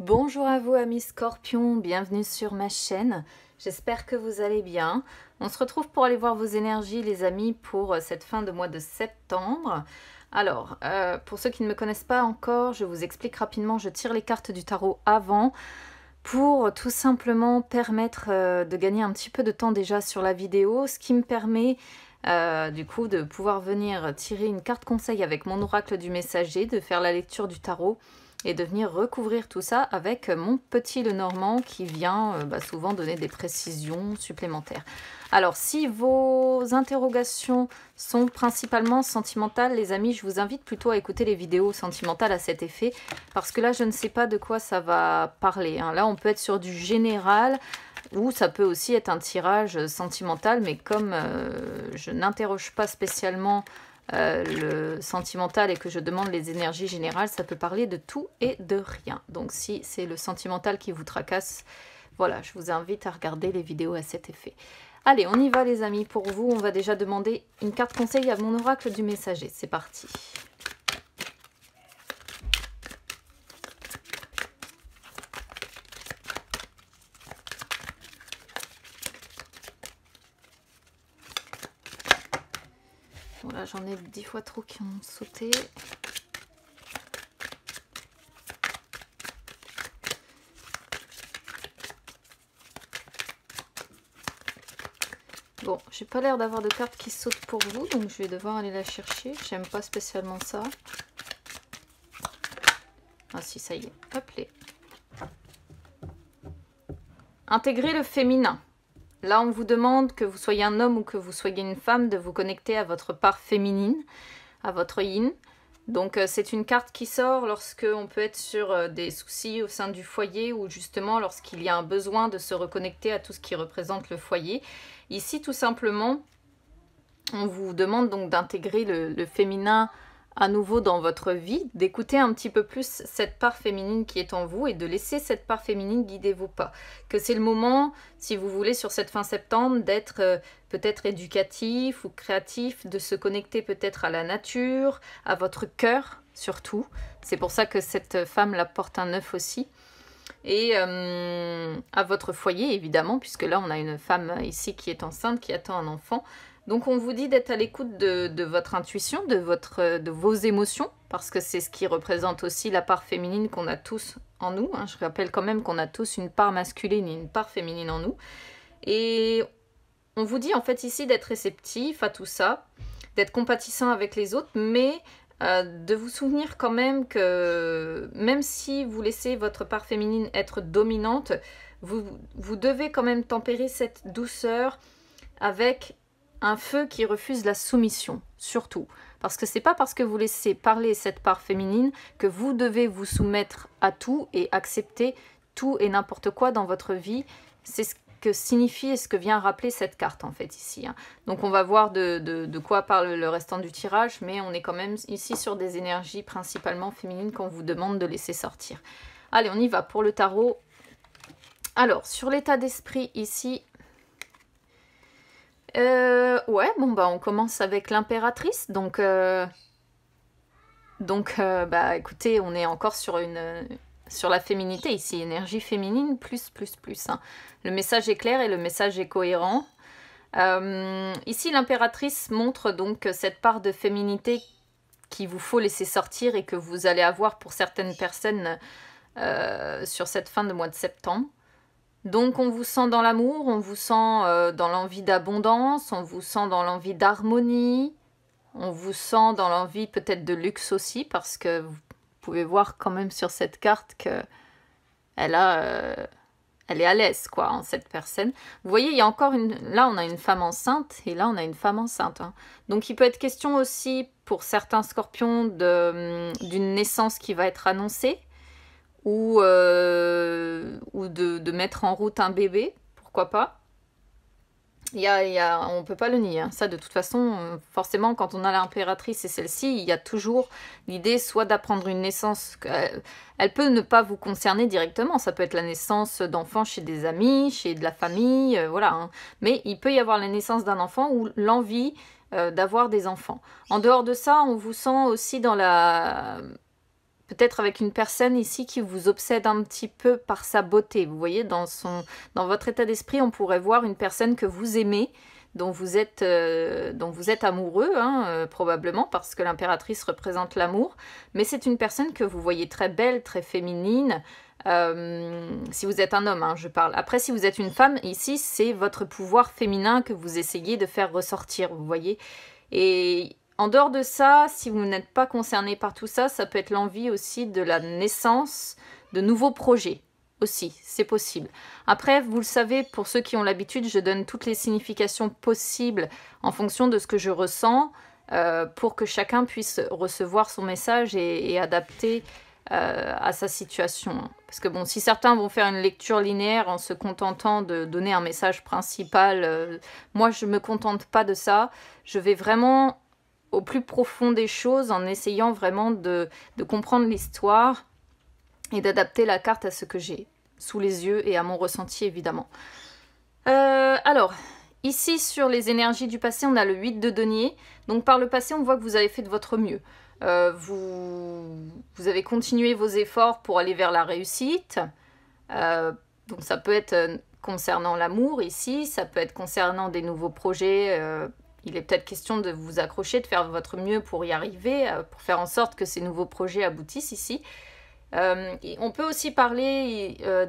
Bonjour à vous amis scorpions, bienvenue sur ma chaîne, j'espère que vous allez bien. On se retrouve pour aller voir vos énergies les amis pour euh, cette fin de mois de septembre. Alors, euh, pour ceux qui ne me connaissent pas encore, je vous explique rapidement, je tire les cartes du tarot avant pour tout simplement permettre euh, de gagner un petit peu de temps déjà sur la vidéo, ce qui me permet du coup de pouvoir venir tirer une carte conseil avec mon oracle du messager, de faire la lecture du tarot et de venir recouvrir tout ça avec mon petit le normand qui vient euh, bah, souvent donner des précisions supplémentaires. Alors si vos interrogations sont principalement sentimentales, les amis, je vous invite plutôt à écouter les vidéos sentimentales à cet effet, parce que là je ne sais pas de quoi ça va parler. Hein. Là on peut être sur du général, ou ça peut aussi être un tirage sentimental, mais comme euh, je n'interroge pas spécialement euh, le sentimental et que je demande les énergies générales, ça peut parler de tout et de rien. Donc si c'est le sentimental qui vous tracasse, voilà, je vous invite à regarder les vidéos à cet effet. Allez, on y va les amis. Pour vous, on va déjà demander une carte conseil à mon oracle du messager. C'est parti. j'en ai dix fois trop qui ont sauté. Bon, j'ai pas l'air d'avoir de carte qui saute pour vous, donc je vais devoir aller la chercher. J'aime pas spécialement ça. Ah si, ça y est. Hop Intégrer le féminin. Là, on vous demande, que vous soyez un homme ou que vous soyez une femme, de vous connecter à votre part féminine, à votre yin. Donc euh, c'est une carte qui sort lorsque on peut être sur euh, des soucis au sein du foyer ou justement lorsqu'il y a un besoin de se reconnecter à tout ce qui représente le foyer. Ici tout simplement, on vous demande donc d'intégrer le, féminin à nouveau dans votre vie, d'écouter un petit peu plus cette part féminine qui est en vous et de laisser cette part féminine guider vos pas. Que c'est le moment, si vous voulez, sur cette fin septembre, d'être euh, peut-être éducatif ou créatif, de se connecter peut-être à la nature, à votre cœur surtout. C'est pour ça que cette femme la porte un œuf aussi. Et euh, à votre foyer, évidemment, puisque là, on a une femme ici qui est enceinte, qui attend un enfant. Donc on vous dit d'être à l'écoute de, votre intuition, de, votre, euh, de vos émotions, parce que c'est ce qui représente aussi la part féminine qu'on a tous en nous. Hein. Je rappelle quand même qu'on a tous une part masculine et une part féminine en nous. Et on vous dit en fait ici d'être réceptif à tout ça, d'être compatissant avec les autres, mais euh, de vous souvenir quand même que même si vous laissez votre part féminine être dominante, vous, vous devez quand même tempérer cette douceur avec un feu qui refuse la soumission, surtout. Parce que c'est pas parce que vous laissez parler cette part féminine que vous devez vous soumettre à tout et accepter tout et n'importe quoi dans votre vie. C'est ce que signifie et ce que vient rappeler cette carte en fait ici. Hein. Donc on va voir de, de, quoi parle le restant du tirage, mais on est quand même ici sur des énergies principalement féminines qu'on vous demande de laisser sortir. Allez, on y va pour le tarot. Alors, sur l'état d'esprit ici, euh, ouais, bon bah on commence avec l'impératrice, donc euh, donc euh, bah écoutez, on est encore sur une sur la féminité ici, énergie féminine plus plus plus. Hein. Le message est clair et le message est cohérent. ici, l'impératrice montre donc cette part de féminité qu'il vous faut laisser sortir et que vous allez avoir pour certaines personnes sur cette fin de mois de septembre. Donc on vous sent dans l'amour, on vous sent euh, dans l'envie d'abondance, on vous sent dans l'envie d'harmonie, on vous sent dans l'envie peut-être de luxe aussi parce que vous pouvez voir quand même sur cette carte que elle a euh, elle est à l'aise quoi en cette personne. Vous voyez, il y a encore une là on a une femme enceinte et là on a une femme enceinte. Hein. Donc il peut être question aussi pour certains scorpions hum, d'une naissance qui va être annoncée ou, euh, ou de, mettre en route un bébé, pourquoi pas. y on ne peut pas le nier. Hein. Ça, de toute façon, euh, forcément, quand on a l'impératrice et celle-ci, il y a toujours l'idée soit d'apprendre une naissance. Euh, elle peut ne pas vous concerner directement. Ça peut être la naissance d'enfants chez des amis, chez de la famille, voilà. Hein. Mais il peut y avoir la naissance d'un enfant ou l'envie d'avoir des enfants. En dehors de ça, on vous sent aussi dans la peut-être avec une personne ici qui vous obsède un petit peu par sa beauté. Vous voyez, dans, son, dans votre état d'esprit, on pourrait voir une personne que vous aimez, dont vous êtes, euh, dont vous êtes amoureux, hein, euh, probablement, parce que l'impératrice représente l'amour. Mais c'est une personne que vous voyez très belle, très féminine. Euh, si vous êtes un homme, hein, je parle. Après, si vous êtes une femme, ici, c'est votre pouvoir féminin que vous essayez de faire ressortir, vous voyez. Et en dehors de ça, si vous n'êtes pas concerné par tout ça, ça peut être l'envie aussi de la naissance de nouveaux projets aussi, c'est possible. Après, vous le savez, pour ceux qui ont l'habitude, je donne toutes les significations possibles en fonction de ce que je ressens euh, pour que chacun puisse recevoir son message et, adapter euh, à sa situation. Parce que bon, si certains vont faire une lecture linéaire en se contentant de donner un message principal, euh, moi je me contente pas de ça. Je vais vraiment au plus profond des choses en essayant vraiment de, comprendre l'histoire et d'adapter la carte à ce que j'ai sous les yeux et à mon ressenti évidemment. Euh, alors, ici sur les énergies du passé, on a le 8 de denier. Donc par le passé, on voit que vous avez fait de votre mieux. Euh, vous, vous, avez continué vos efforts pour aller vers la réussite. Euh, donc ça peut être concernant l'amour ici, ça peut être concernant des nouveaux projets il est peut-être question de vous accrocher, de faire votre mieux pour y arriver, euh, pour faire en sorte que ces nouveaux projets aboutissent ici. Euh, on peut aussi parler euh,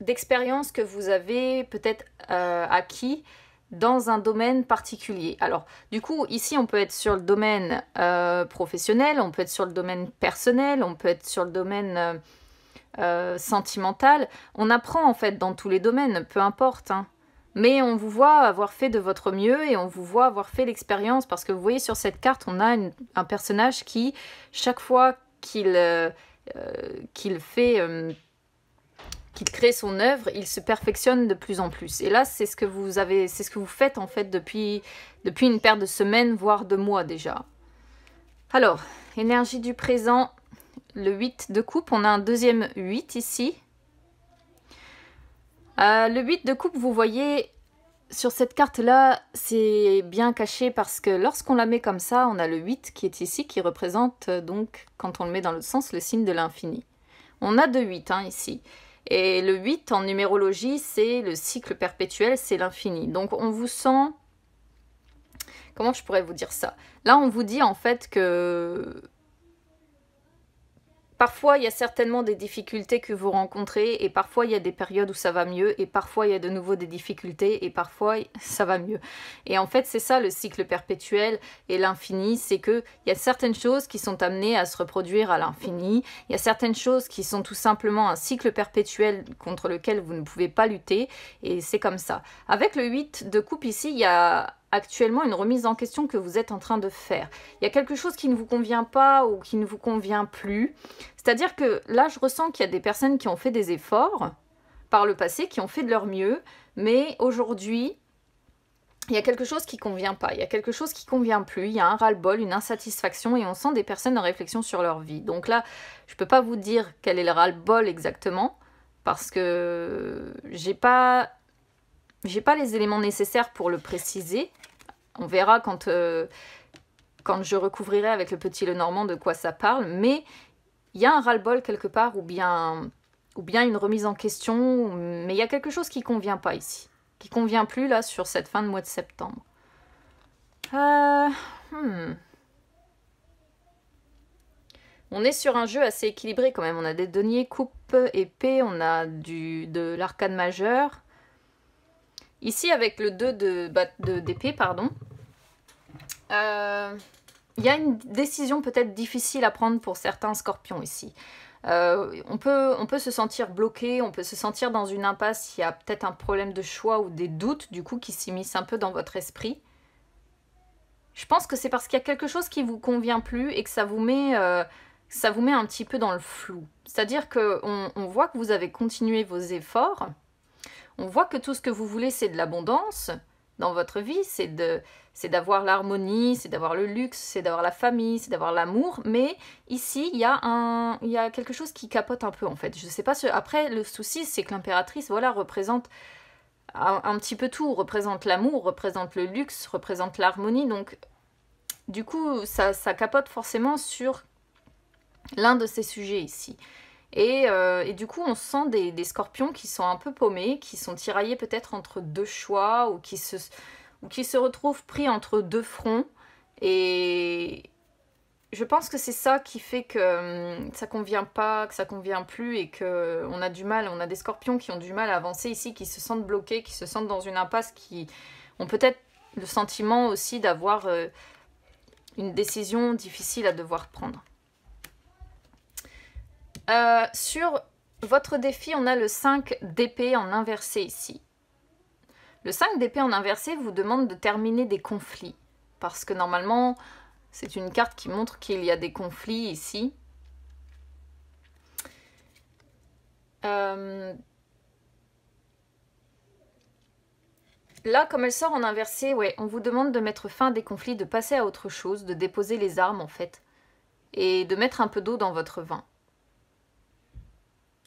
d'expériences que vous avez peut-être euh, acquis dans un domaine particulier. Alors, du coup, ici, on peut être sur le domaine professionnel, on peut être sur le domaine personnel, on peut être sur le domaine sentimental. On apprend, en fait, dans tous les domaines, peu importe. Hein. Mais on vous voit avoir fait de votre mieux et on vous voit avoir fait l'expérience parce que vous voyez sur cette carte, on a un personnage qui, chaque fois qu'il euh, euh, fait... Euh, qu'il crée son œuvre, il se perfectionne de plus en plus. Et là, c'est ce que vous avez, c'est ce que vous faites en fait depuis, depuis une paire de semaines, voire de mois déjà. Alors, énergie du présent, le 8 de coupe, on a un deuxième 8 ici, euh, le 8 de coupe, vous voyez, sur cette carte-là, c'est bien caché parce que lorsqu'on la met comme ça, on a le 8 qui est ici, qui représente euh, donc, quand on le met dans l'autre sens, le signe de l'infini. On a deux 8 hein, ici. Et le 8 en numérologie, c'est le cycle perpétuel, c'est l'infini. Donc on vous sent... Comment je pourrais vous dire ça Là, on vous dit en fait que Parfois, il y a certainement des difficultés que vous rencontrez et parfois, il y a des périodes où ça va mieux et parfois, il y a de nouveau des difficultés et parfois, ça va mieux. Et en fait, c'est ça le cycle perpétuel et l'infini, c'est que il y a certaines choses qui sont amenées à se reproduire à l'infini, il y a certaines choses qui sont tout simplement un cycle perpétuel contre lequel vous ne pouvez pas lutter et c'est comme ça. Avec le 8 de coupe ici, il y a actuellement une remise en question que vous êtes en train de faire. Il y a quelque chose qui ne vous convient pas ou qui ne vous convient plus. C'est-à-dire que là, je ressens qu'il y a des personnes qui ont fait des efforts par le passé, qui ont fait de leur mieux, mais aujourd'hui, il y a quelque chose qui convient pas, il y a quelque chose qui convient plus, il y a un ras-le-bol, une insatisfaction et on sent des personnes en réflexion sur leur vie. Donc là, je ne peux pas vous dire quel est le ras-le-bol exactement parce que j'ai pas j'ai pas les éléments nécessaires pour le préciser, on verra quand, euh, quand je recouvrirai avec le petit Lenormand de quoi ça parle, mais il y a un ras-le-bol quelque part ou bien, ou bien une remise en question, mais il y a quelque chose qui convient pas ici, qui convient plus là sur cette fin de mois de septembre. Euh, hmm. On est sur un jeu assez équilibré quand même. On a des deniers, coupe, épée, on a du, de l'arcade majeur. Ici, avec le 2 d'épée, de, pardon, euh, il y a une décision peut-être difficile à prendre pour certains scorpions ici. Euh, on, peut, on peut se sentir bloqué, on peut se sentir dans une impasse, il y a peut-être un problème de choix ou des doutes du coup qui s'immiscent un peu dans votre esprit. Je pense que c'est parce qu'il y a quelque chose qui vous convient plus et que ça vous met, euh, ça vous met un petit peu dans le flou. C'est-à-dire qu'on on voit que vous avez continué vos efforts, on voit que tout ce que vous voulez, c'est de l'abondance dans votre vie, c'est de c'est d'avoir l'harmonie, c'est d'avoir le luxe, c'est d'avoir la famille, c'est d'avoir l'amour, mais ici il y a un il y a quelque chose qui capote un peu en fait. Je sais pas ce... après le souci c'est que l'impératrice voilà représente un, un, petit peu tout, représente l'amour, représente le luxe, représente l'harmonie donc du coup ça ça capote forcément sur l'un de ces sujets ici. Euh, et, du coup, on sent des, des, scorpions qui sont un peu paumés, qui sont tiraillés peut-être entre deux choix ou qui se, ou qui se retrouvent pris entre deux fronts. Et je pense que c'est ça qui fait que hum, ça convient pas, que ça convient plus et qu'on a du mal, on a des scorpions qui ont du mal à avancer ici, qui se sentent bloqués, qui se sentent dans une impasse, qui ont peut-être le sentiment aussi d'avoir euh, une décision difficile à devoir prendre. Euh, sur votre défi, on a le 5 d'épée en inversé ici. Le 5 d'épée en inversé vous demande de terminer des conflits. Parce que normalement, c'est une carte qui montre qu'il y a des conflits ici. Euh, là, comme elle sort en inversé, ouais, on vous demande de mettre fin à des conflits, de passer à autre chose, de déposer les armes en fait, et de mettre un peu d'eau dans votre vin.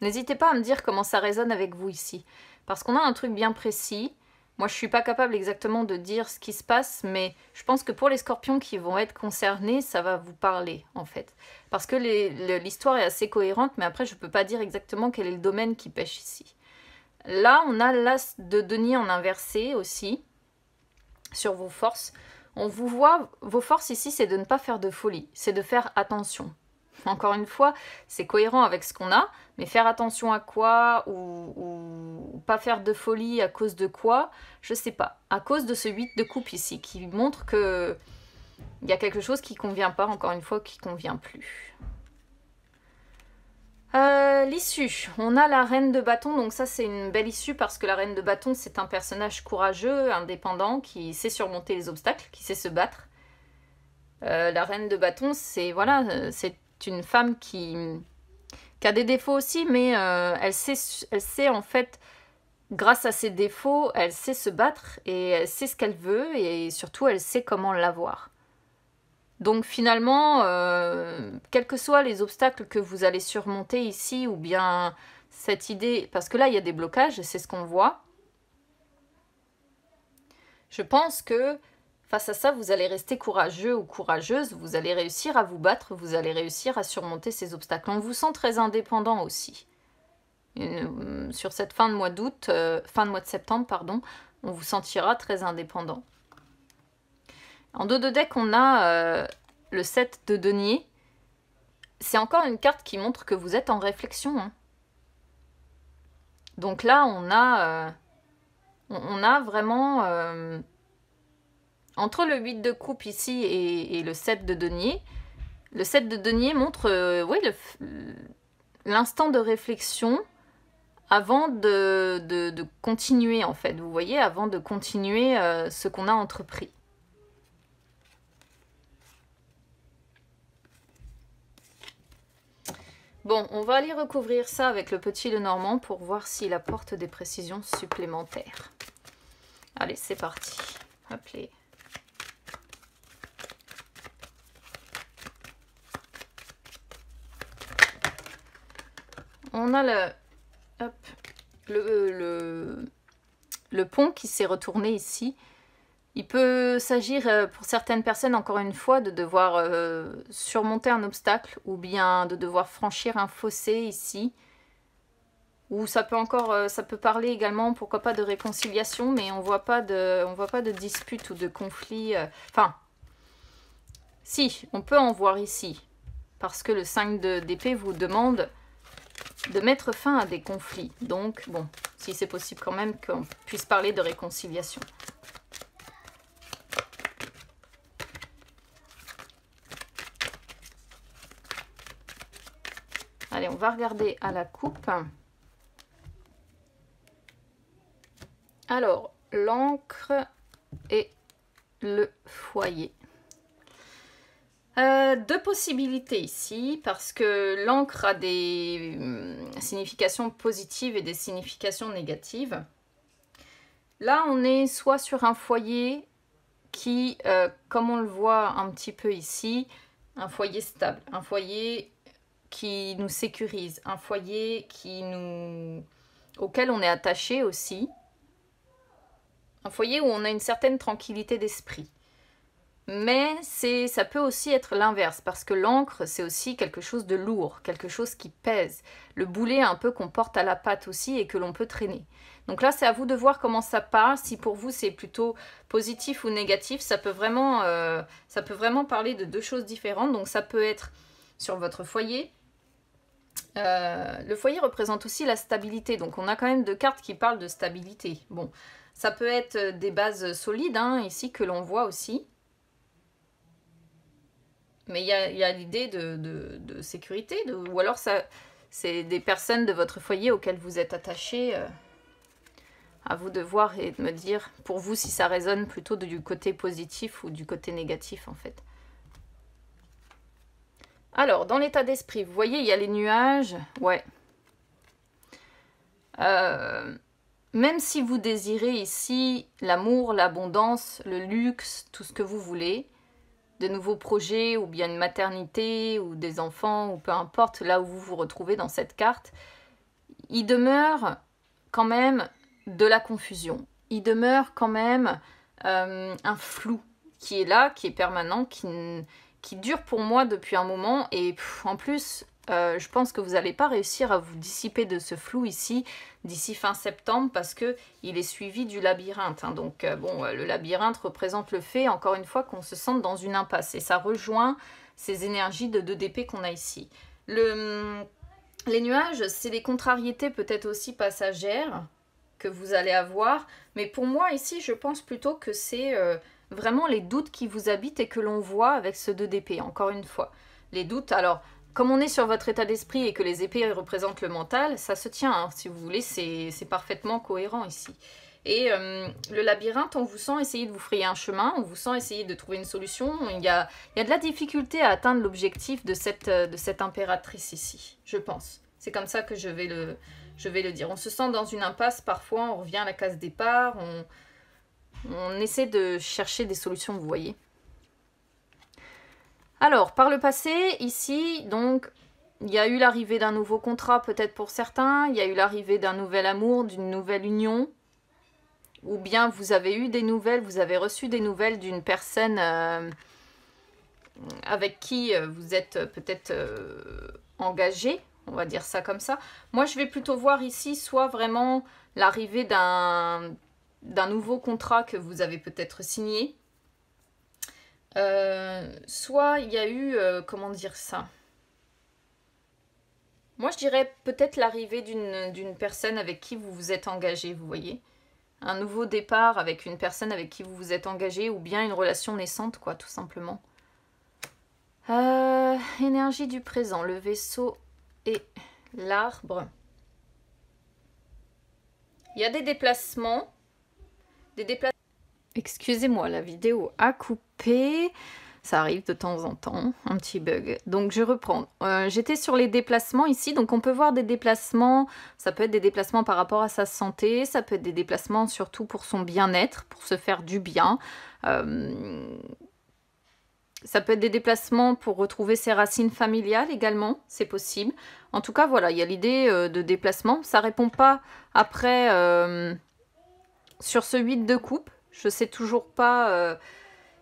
N'hésitez pas à me dire comment ça résonne avec vous ici. Parce qu'on a un truc bien précis. Moi, je suis pas capable exactement de dire ce qui se passe, mais je pense que pour les scorpions qui vont être concernés, ça va vous parler, en fait. Parce que l'histoire est assez cohérente, mais après, je ne peux pas dire exactement quel est le domaine qui pêche ici. Là, on a l'as de Denis en inversé aussi, sur vos forces. On vous voit, vos forces ici, c'est de ne pas faire de folie, c'est de faire attention encore une fois, c'est cohérent avec ce qu'on a, mais faire attention à quoi ou, pas faire de folie à cause de quoi, je sais pas. À cause de ce 8 de coupe ici qui montre que il y a quelque chose qui convient pas, encore une fois, qui convient plus. Euh, l'issue. On a la reine de bâton, donc ça c'est une belle issue parce que la reine de bâton c'est un personnage courageux, indépendant, qui sait surmonter les obstacles, qui sait se battre. Euh, la reine de bâton, c'est voilà, euh, c'est une femme qui, a des défauts aussi, mais euh, elle, sait, en fait, grâce à ses défauts, elle sait se battre et elle sait ce qu'elle veut et surtout elle sait comment l'avoir. Donc finalement, euh, quels que soient les obstacles que vous allez surmonter ici ou bien cette idée, parce que là il y a des blocages, c'est ce qu'on voit. Je pense que Face à ça, vous allez rester courageux ou courageuse, vous allez réussir à vous battre, vous allez réussir à surmonter ces obstacles. On vous sent très indépendant aussi. sur cette fin de mois d'août, euh, fin de mois de septembre, pardon, on vous sentira très indépendant. En dos de deck, on a euh, le 7 de denier. C'est encore une carte qui montre que vous êtes en réflexion. Hein. Donc là, on a, euh, on, a vraiment entre le 8 de coupe ici et, le 7 de denier, le 7 de denier montre euh, oui, euh, l'instant de réflexion avant de, continuer, en fait, vous voyez, avant de continuer euh, ce qu'on a entrepris. Bon, on va aller recouvrir ça avec le petit Lenormand pour voir s'il apporte des précisions supplémentaires. Allez, c'est parti. Appelez. on a le, le, pont qui s'est retourné ici. Il peut s'agir euh, pour certaines personnes, encore une fois, de devoir euh, surmonter un obstacle ou bien de devoir franchir un fossé ici. Ou ça peut encore, euh, ça peut parler également, pourquoi pas, de réconciliation, mais on voit pas de, on voit pas de dispute ou de conflit. enfin, si, on peut en voir ici, parce que le 5 d'épée vous demande de mettre fin à des conflits. Donc, bon, si c'est possible quand même qu'on puisse parler de réconciliation. Allez, on va regarder à la coupe. Alors, l'encre et le foyer. Euh, deux possibilités ici, parce que l'encre a des hum, significations positives et des significations négatives. Là, on est soit sur un foyer qui, euh, comme on le voit un petit peu ici, un foyer stable, un foyer qui nous sécurise, un foyer auquel on est attaché aussi, un foyer où on a une certaine tranquillité d'esprit. Mais c'est, ça peut aussi être l'inverse, parce que l'encre, c'est aussi quelque chose de lourd, quelque chose qui pèse. Le boulet un peu qu'on porte à la patte aussi et que l'on peut traîner. Donc là, c'est à vous de voir comment ça parle, si pour vous c'est plutôt positif ou négatif. Ça peut, vraiment, euh, ça peut vraiment parler de deux choses différentes. Donc ça peut être sur votre foyer, euh, le foyer représente aussi la stabilité, donc on a quand même deux cartes qui parlent de stabilité. Bon, ça peut être des bases solides hein, ici que l'on voit aussi. Mais il y a, l'idée de, sécurité, ou alors ça, c'est des personnes de votre foyer auxquelles vous êtes attaché. Euh, à vous de voir et de me dire pour vous si ça résonne plutôt du côté positif ou du côté négatif en fait. Alors, dans l'état d'esprit, vous voyez, il y a les nuages. Ouais. Euh, même si vous désirez ici l'amour, l'abondance, le luxe, tout ce que vous voulez, de nouveaux projets ou bien une maternité ou des enfants ou peu importe là où vous vous retrouvez dans cette carte, il demeure quand même de la confusion. Il demeure quand même euh, un flou qui est là, qui est permanent, qui, qui dure pour moi depuis un moment. Et en plus, euh, je pense que vous n'allez pas réussir à vous dissiper de ce flou ici d'ici fin septembre parce que il est suivi du labyrinthe. Hein. Donc euh, bon, euh, le labyrinthe représente le fait, encore une fois, qu'on se sente dans une impasse et ça rejoint ces énergies de 2DP qu'on a ici. Hum, les nuages, c'est des contrariétés peut-être aussi passagères que vous allez avoir, mais pour moi ici, je pense plutôt que c'est vraiment les doutes qui vous habitent et que l'on voit avec ce 2DP, encore une fois. Les doutes, alors comme on est sur votre état d'esprit et que les épées représentent le mental, ça se tient, hein. si vous voulez, c'est parfaitement cohérent ici. Et euh, le labyrinthe, on vous sent essayer de vous frayer un chemin, on vous sent essayer de trouver une solution. Il y a, de la difficulté à atteindre l'objectif de cette, euh, de cette impératrice ici, je pense. C'est comme ça que je vais, le, je vais le dire. On se sent dans une impasse parfois, on revient à la case départ, on, on essaie de chercher des solutions, vous voyez. Alors, par le passé, ici, donc, il y a eu l'arrivée d'un nouveau contrat, peut-être pour certains, il y a eu l'arrivée d'un nouvel amour, d'une nouvelle union, ou bien vous avez eu des nouvelles, vous avez reçu des nouvelles d'une personne euh, avec qui euh, vous êtes euh, peut-être engagé, on va dire ça comme ça. Moi, je vais plutôt voir ici soit vraiment l'arrivée d'un nouveau contrat que vous avez peut-être signé, euh, soit il y a eu, euh, comment dire ça Moi je dirais peut-être l'arrivée d'une personne avec qui vous vous êtes engagé, vous voyez Un nouveau départ avec une personne avec qui vous vous êtes engagé ou bien une relation naissante quoi, tout simplement. Euh, énergie du présent, le vaisseau et l'arbre. Il y a des déplacements, des déplacements. Excusez-moi, la vidéo a coupé. Ça arrive de temps en temps, un petit bug. Donc je reprends. Euh, j'étais sur les déplacements ici, donc on peut voir des déplacements. Ça peut être des déplacements par rapport à sa santé, ça peut être des déplacements surtout pour son bien-être, pour se faire du bien. Euh, ça peut être des déplacements pour retrouver ses racines familiales également, c'est possible. En tout cas, voilà, il y a l'idée euh, de déplacement. Ça répond pas après sur ce 8 de coupe. Je sais toujours pas euh,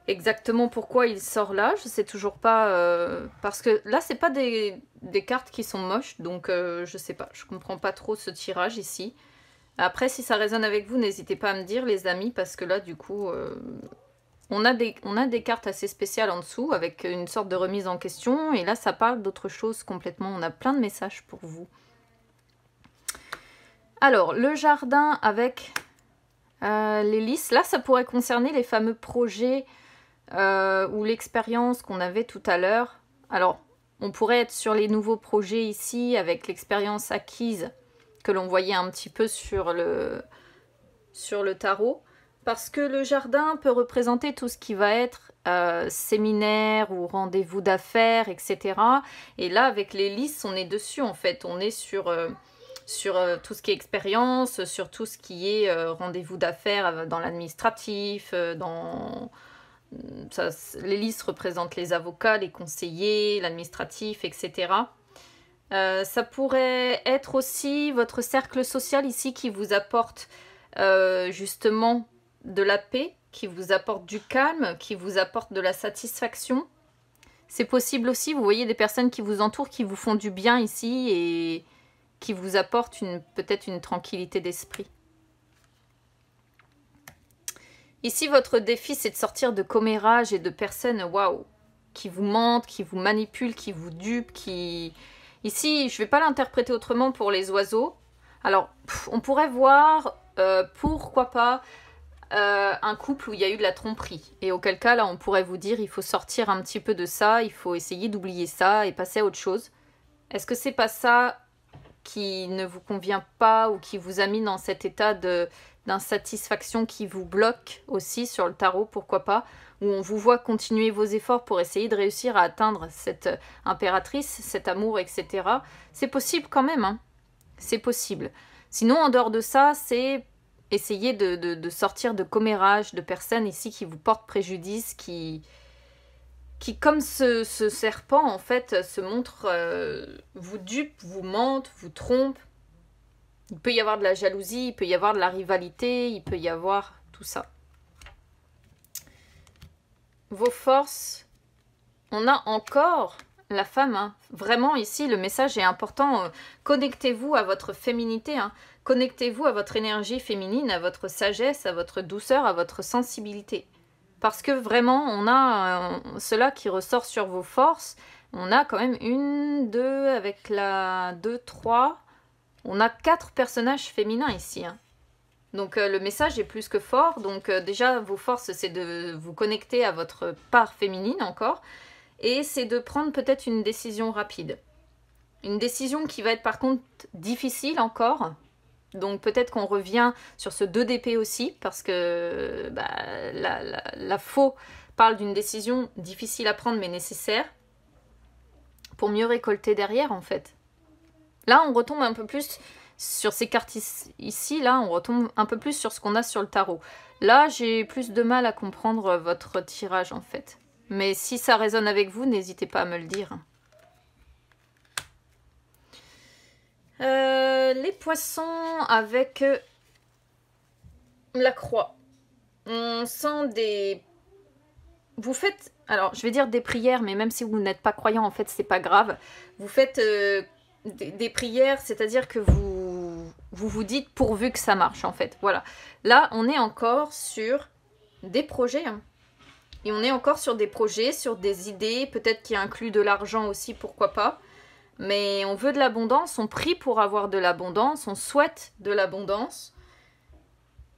exactement pourquoi il sort là. Je sais toujours pas. Euh, parce que là, c'est pas des, cartes qui sont moches. Donc, je euh, je sais pas. Je comprends pas trop ce tirage ici. Après, si ça résonne avec vous, n'hésitez pas à me dire, les amis. Parce que là, du coup, on, a des, on a des cartes assez spéciales en dessous. Avec une sorte de remise en question. Et là, ça parle d'autre chose complètement. On a plein de messages pour vous. Alors, le jardin avec euh, les là ça pourrait concerner les fameux projets euh, ou l'expérience qu'on avait tout à l'heure. Alors, on pourrait être sur les nouveaux projets ici avec l'expérience acquise que l'on voyait un petit peu sur le, sur le tarot. Parce que le jardin peut représenter tout ce qui va être euh, séminaire ou rendez-vous d'affaires, etc. Et là, avec les on est dessus en fait. On est sur sur euh, tout ce qui est expérience, sur tout ce qui est euh, rendez-vous d'affaires euh, dans l'administratif, dans... Mm, ça, les listes représentent les avocats, les conseillers, l'administratif, etc. ça pourrait être aussi votre cercle social ici qui vous apporte justement de la paix, qui vous apporte du calme, qui vous apporte de la satisfaction. C'est possible aussi, vous voyez des personnes qui vous entourent, qui vous font du bien ici et qui vous apporte une, peut-être une tranquillité d'esprit. Ici, votre défi, c'est de sortir de commérages et de personnes, waouh, qui vous mentent, qui vous manipulent, qui vous dupent, qui... Ici, je ne vais pas l'interpréter autrement pour les oiseaux. Alors, on pourrait voir, euh, pourquoi pas, euh, un couple où il y a eu de la tromperie. Et auquel cas, là, on pourrait vous dire, il faut sortir un petit peu de ça, il faut essayer d'oublier ça et passer à autre chose. Est-ce que c'est pas ça qui ne vous convient pas ou qui vous a mis dans cet état de d'insatisfaction qui vous bloque aussi sur le tarot, pourquoi pas, où on vous voit continuer vos efforts pour essayer de réussir à atteindre cette euh, impératrice, cet amour, etc. C'est possible quand même, hein. c'est possible. Sinon, en dehors de ça, c'est essayer de, de, de, sortir de commérages, de personnes ici qui vous portent préjudice, qui, qui, comme ce, serpent, en fait, se montre, euh, vous dupe, vous mente, vous trompe. Il peut y avoir de la jalousie, il peut y avoir de la rivalité, il peut y avoir tout ça. Vos forces, on a encore la femme. Hein. Vraiment, ici, le message est important. Euh, connectez-vous à votre féminité. Hein. Connectez-vous à votre énergie féminine, à votre sagesse, à votre douceur, à votre sensibilité parce que vraiment on a euh, cela qui ressort sur vos forces. On a quand même une, deux, avec la deux, trois, On a quatre personnages féminins ici. Hein. Donc euh, le message est plus que fort. Donc euh, déjà vos forces c'est de vous connecter à votre part féminine encore. Et c'est de prendre peut-être une décision rapide. Une décision qui va être par contre difficile encore, donc peut-être qu'on revient sur ce 2DP aussi, parce que bah, la, la faux parle d'une décision difficile à prendre mais nécessaire pour mieux récolter derrière en fait. Là, on retombe un peu plus sur ces cartes ici, là, on retombe un peu plus sur ce qu'on a sur le tarot. Là, j'ai plus de mal à comprendre votre tirage en fait. Mais si ça résonne avec vous, n'hésitez pas à me le dire. Euh, les poissons avec euh, la croix. On sent des... Vous faites... Alors, je vais dire des prières, mais même si vous n'êtes pas croyant, en fait, c'est pas grave. Vous faites euh, des, prières, c'est-à-dire que vous, vous vous dites pourvu que ça marche, en fait. Voilà. Là, on est encore sur des projets. Hein. Et on est encore sur des projets, sur des idées, peut-être qui incluent de l'argent aussi, pourquoi pas mais on veut de l'abondance, on prie pour avoir de l'abondance, on souhaite de l'abondance,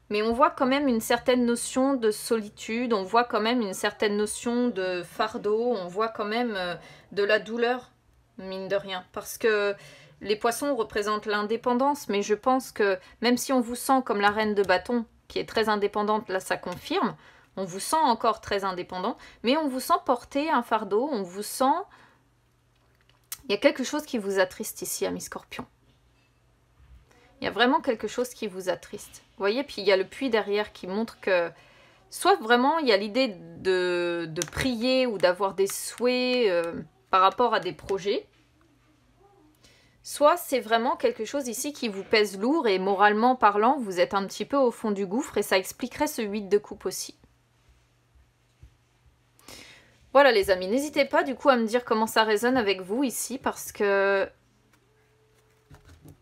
mais on voit quand même une certaine notion de solitude, on voit quand même une certaine notion de fardeau, on voit quand même euh, de la douleur, mine de rien, parce que les poissons représentent l'indépendance, mais je pense que même si on vous sent comme la reine de bâton, qui est très indépendante, là ça confirme, on vous sent encore très indépendant, mais on vous sent porter un fardeau, on vous sent il y a quelque chose qui vous attriste ici, amis Scorpion. Il y a vraiment quelque chose qui vous attriste. Vous voyez, puis il y a le puits derrière qui montre que soit vraiment il y a l'idée de, prier ou d'avoir des souhaits euh, par rapport à des projets, soit c'est vraiment quelque chose ici qui vous pèse lourd et moralement parlant, vous êtes un petit peu au fond du gouffre et ça expliquerait ce 8 de coupe aussi. Voilà les amis, n'hésitez pas du coup à me dire comment ça résonne avec vous ici parce que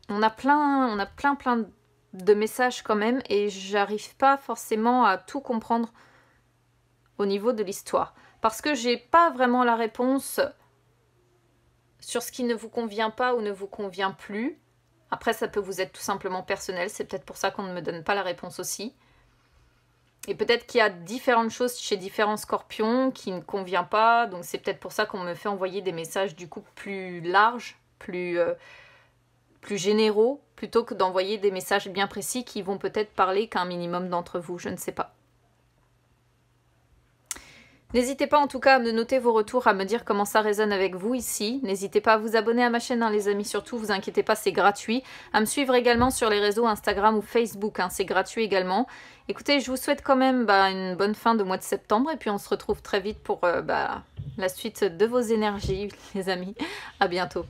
on a plein, on a plein plein de messages quand même et j'arrive pas forcément à tout comprendre au niveau de l'histoire parce que j'ai pas vraiment la réponse sur ce qui ne vous convient pas ou ne vous convient plus. Après ça peut vous être tout simplement personnel, c'est peut-être pour ça qu'on ne me donne pas la réponse aussi. Et peut-être qu'il y a différentes choses chez différents scorpions qui ne convient pas. Donc c'est peut-être pour ça qu'on me fait envoyer des messages du coup plus larges, plus, euh, plus généraux, plutôt que d'envoyer des messages bien précis qui vont peut-être parler qu'un minimum d'entre vous. Je ne sais pas. N'hésitez pas en tout cas à me noter vos retours, à me dire comment ça résonne avec vous ici. N'hésitez pas à vous abonner à ma chaîne hein, les amis, surtout vous inquiétez pas, c'est gratuit. À me suivre également sur les réseaux Instagram ou Facebook, hein, c'est gratuit également. Écoutez, je vous souhaite quand même bah, une bonne fin de mois de septembre et puis on se retrouve très vite pour euh, bah, la suite de vos énergies les amis. À bientôt.